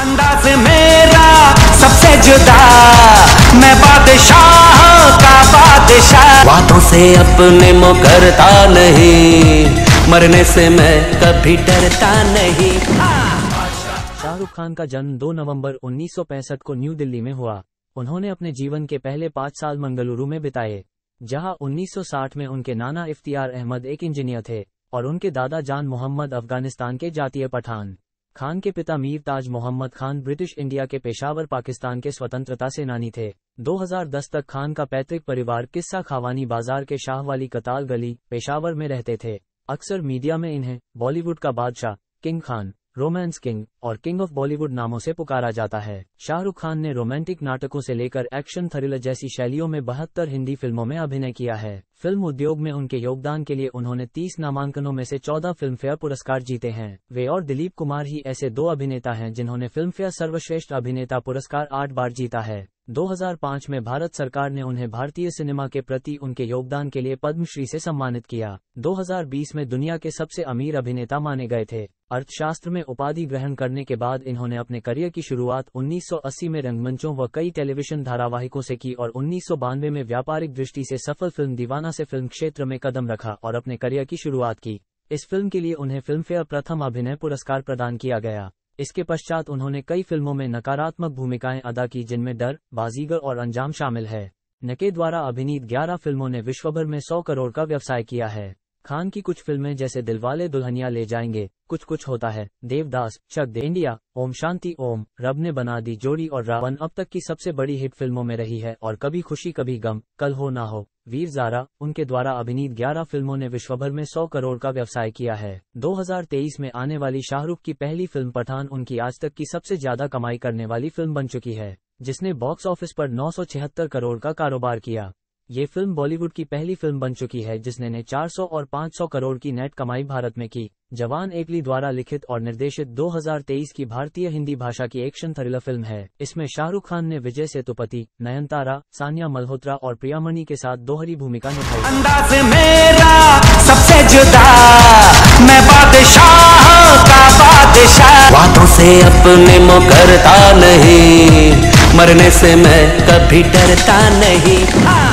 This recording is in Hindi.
अंदाज मेरा सबसे जुदा मैं बादशाह का बादशाह बातों से अपने मुकरता नहीं मरने से मैं कभी डरता नहीं शाहरुख खान का जन्म 2 नवंबर 1965 को न्यू दिल्ली में हुआ उन्होंने अपने जीवन के पहले पाँच साल मंगलुरु में बिताए जहां 1960 में उनके नाना इफ्तियार अहमद एक इंजीनियर थे और उनके दादा जान मोहम्मद अफगानिस्तान के जातीय पठान खान के पिता मीर ताज मोहम्मद खान ब्रिटिश इंडिया के पेशावर पाकिस्तान के स्वतंत्रता सेनानी थे 2010 तक खान का पैतृक परिवार किस्सा खावानी बाजार के शाह वाली कताल गली पेशावर में रहते थे अक्सर मीडिया में इन्हें बॉलीवुड का बादशाह किंग खान रोमांस किंग और किंग ऑफ बॉलीवुड नामों से पुकारा जाता है शाहरुख खान ने रोमांटिक नाटकों से लेकर एक्शन थ्रिलर जैसी शैलियों में बहत्तर हिंदी फिल्मों में अभिनय किया है फिल्म उद्योग में उनके योगदान के लिए उन्होंने 30 नामांकनों में से 14 फिल्मफेयर पुरस्कार जीते हैं वे और दिलीप कुमार ही ऐसे दो अभिनेता हैं जिन्होंने फिल्मफेयर सर्वश्रेष्ठ अभिनेता पुरस्कार आठ बार जीता है 2005 में भारत सरकार ने उन्हें भारतीय सिनेमा के प्रति उनके योगदान के लिए पद्मश्री से सम्मानित किया 2020 में दुनिया के सबसे अमीर अभिनेता माने गए थे अर्थशास्त्र में उपाधि ग्रहण करने के बाद इन्होंने अपने करियर की शुरुआत 1980 में रंगमंचों व कई टेलीविजन धारावाहिकों से की और उन्नीस में व्यापारिक दृष्टि से सफल फिल्म दीवाना से फिल्म क्षेत्र में कदम रखा और अपने करियर की शुरुआत की इस फिल्म के लिए उन्हें फिल्मफेयर प्रथम अभिनय पुरस्कार प्रदान किया गया इसके पश्चात उन्होंने कई फिल्मों में नकारात्मक भूमिकाएं अदा की जिनमें डर बाजीगर और अंजाम शामिल है नके द्वारा अभिनीत 11 फिल्मों ने विश्वभर में 100 करोड़ का व्यवसाय किया है खान की कुछ फिल्में जैसे दिलवाले दुल्हनिया ले जाएंगे कुछ कुछ होता है देवदास शक दे इंडिया ओम शांति ओम रब ने बना दी जोड़ी और रावण अब तक की सबसे बड़ी हिट फिल्मों में रही है और कभी खुशी कभी गम कल हो ना हो वीर जारा उनके द्वारा अभिनीत 11 फिल्मों ने विश्व भर में 100 करोड़ का व्यवसाय किया है 2023 में आने वाली शाहरुख की पहली फिल्म पठान उनकी आज तक की सबसे ज्यादा कमाई करने वाली फिल्म बन चुकी है जिसने बॉक्स ऑफिस पर 976 करोड़ का कारोबार किया ये फिल्म बॉलीवुड की पहली फिल्म बन चुकी है जिसने ने 400 और 500 करोड़ की नेट कमाई भारत में की जवान एकली द्वारा लिखित और निर्देशित 2023 की भारतीय हिंदी भाषा की एक्शन थ्रिलर फिल्म है इसमें शाहरुख खान ने विजय सेतुपति नयनतारा सानिया मल्होत्रा और प्रियामणि के साथ दोहरी भूमिका निभाई अंदाज मेरा सबसे जुदा मैं बादशाह का बादशाह से अपने नहीं मरने से मैं कभी डरता नहीं